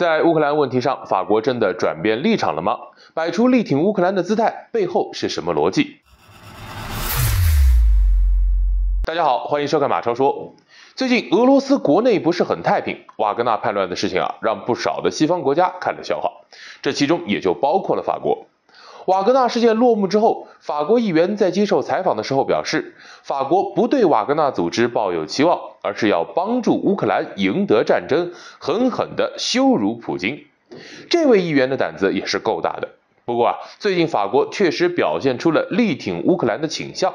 在乌克兰问题上，法国真的转变立场了吗？摆出力挺乌克兰的姿态背后是什么逻辑？大家好，欢迎收看马超说。最近俄罗斯国内不是很太平，瓦格纳叛乱的事情啊，让不少的西方国家看了笑话，这其中也就包括了法国。瓦格纳事件落幕之后，法国议员在接受采访的时候表示，法国不对瓦格纳组织抱有期望，而是要帮助乌克兰赢得战争，狠狠地羞辱普京。这位议员的胆子也是够大的。不过啊，最近法国确实表现出了力挺乌克兰的倾向。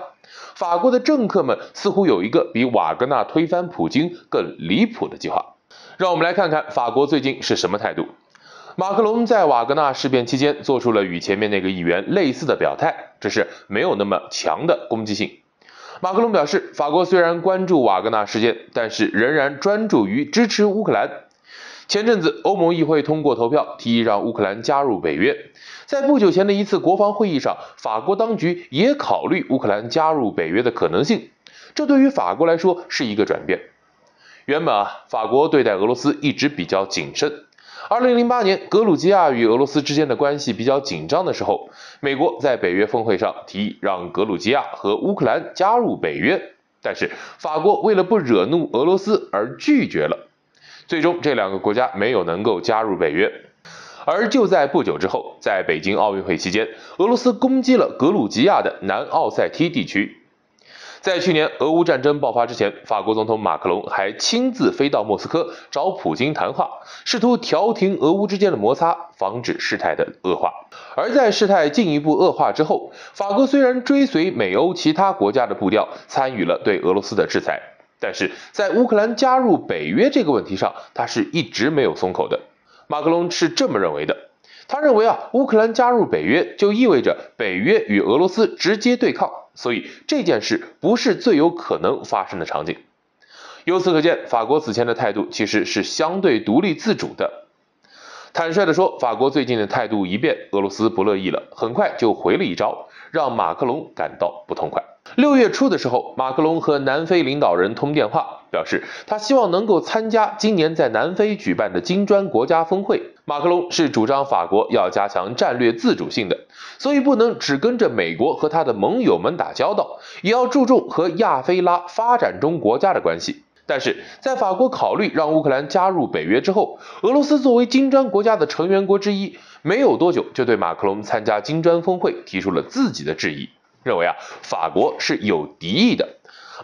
法国的政客们似乎有一个比瓦格纳推翻普京更离谱的计划。让我们来看看法国最近是什么态度。马克龙在瓦格纳事变期间做出了与前面那个议员类似的表态，只是没有那么强的攻击性。马克龙表示，法国虽然关注瓦格纳事件，但是仍然专注于支持乌克兰。前阵子，欧盟议会通过投票提议让乌克兰加入北约。在不久前的一次国防会议上，法国当局也考虑乌克兰加入北约的可能性。这对于法国来说是一个转变。原本啊，法国对待俄罗斯一直比较谨慎。二零零八年，格鲁吉亚与俄罗斯之间的关系比较紧张的时候，美国在北约峰会上提议让格鲁吉亚和乌克兰加入北约，但是法国为了不惹怒俄罗斯而拒绝了。最终，这两个国家没有能够加入北约。而就在不久之后，在北京奥运会期间，俄罗斯攻击了格鲁吉亚的南奥塞梯地区。在去年俄乌战争爆发之前，法国总统马克龙还亲自飞到莫斯科找普京谈话，试图调停俄乌之间的摩擦，防止事态的恶化。而在事态进一步恶化之后，法国虽然追随美欧其他国家的步调，参与了对俄罗斯的制裁，但是在乌克兰加入北约这个问题上，他是一直没有松口的。马克龙是这么认为的，他认为啊，乌克兰加入北约就意味着北约与俄罗斯直接对抗。所以这件事不是最有可能发生的场景。由此可见，法国此前的态度其实是相对独立自主的。坦率地说，法国最近的态度一变，俄罗斯不乐意了，很快就回了一招，让马克龙感到不痛快。六月初的时候，马克龙和南非领导人通电话，表示他希望能够参加今年在南非举办的金砖国家峰会。马克龙是主张法国要加强战略自主性的，所以不能只跟着美国和他的盟友们打交道，也要注重和亚非拉发展中国家的关系。但是在法国考虑让乌克兰加入北约之后，俄罗斯作为金砖国家的成员国之一，没有多久就对马克龙参加金砖峰会提出了自己的质疑，认为啊法国是有敌意的。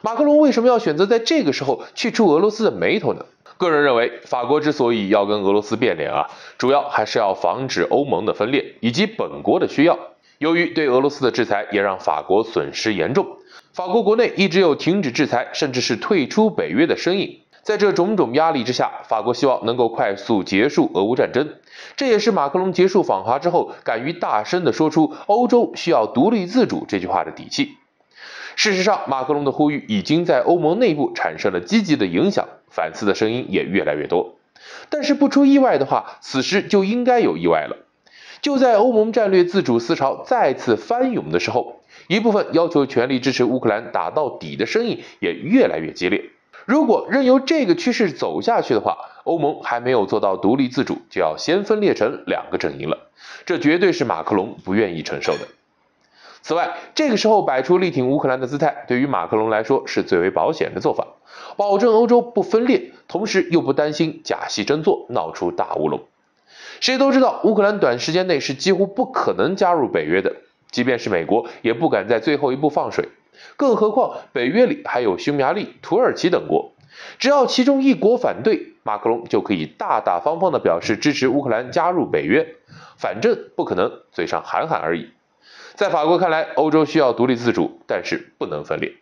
马克龙为什么要选择在这个时候去触俄罗斯的眉头呢？个人认为，法国之所以要跟俄罗斯变脸啊，主要还是要防止欧盟的分裂以及本国的需要。由于对俄罗斯的制裁，也让法国损失严重。法国国内一直有停止制裁，甚至是退出北约的声音。在这种种压力之下，法国希望能够快速结束俄乌战争。这也是马克龙结束访华之后，敢于大声的说出“欧洲需要独立自主”这句话的底气。事实上，马克龙的呼吁已经在欧盟内部产生了积极的影响。反思的声音也越来越多，但是不出意外的话，此时就应该有意外了。就在欧盟战略自主思潮再次翻涌的时候，一部分要求全力支持乌克兰打到底的声音也越来越激烈。如果任由这个趋势走下去的话，欧盟还没有做到独立自主，就要先分裂成两个阵营了，这绝对是马克龙不愿意承受的。此外，这个时候摆出力挺乌克兰的姿态，对于马克龙来说是最为保险的做法，保证欧洲不分裂，同时又不担心假戏真做闹出大乌龙。谁都知道，乌克兰短时间内是几乎不可能加入北约的，即便是美国也不敢在最后一步放水，更何况北约里还有匈牙利、土耳其等国，只要其中一国反对，马克龙就可以大大方方的表示支持乌克兰加入北约，反正不可能，嘴上喊喊而已。在法国看来，欧洲需要独立自主，但是不能分裂。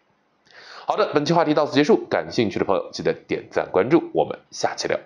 好的，本期话题到此结束，感兴趣的朋友记得点赞关注，我们下期聊。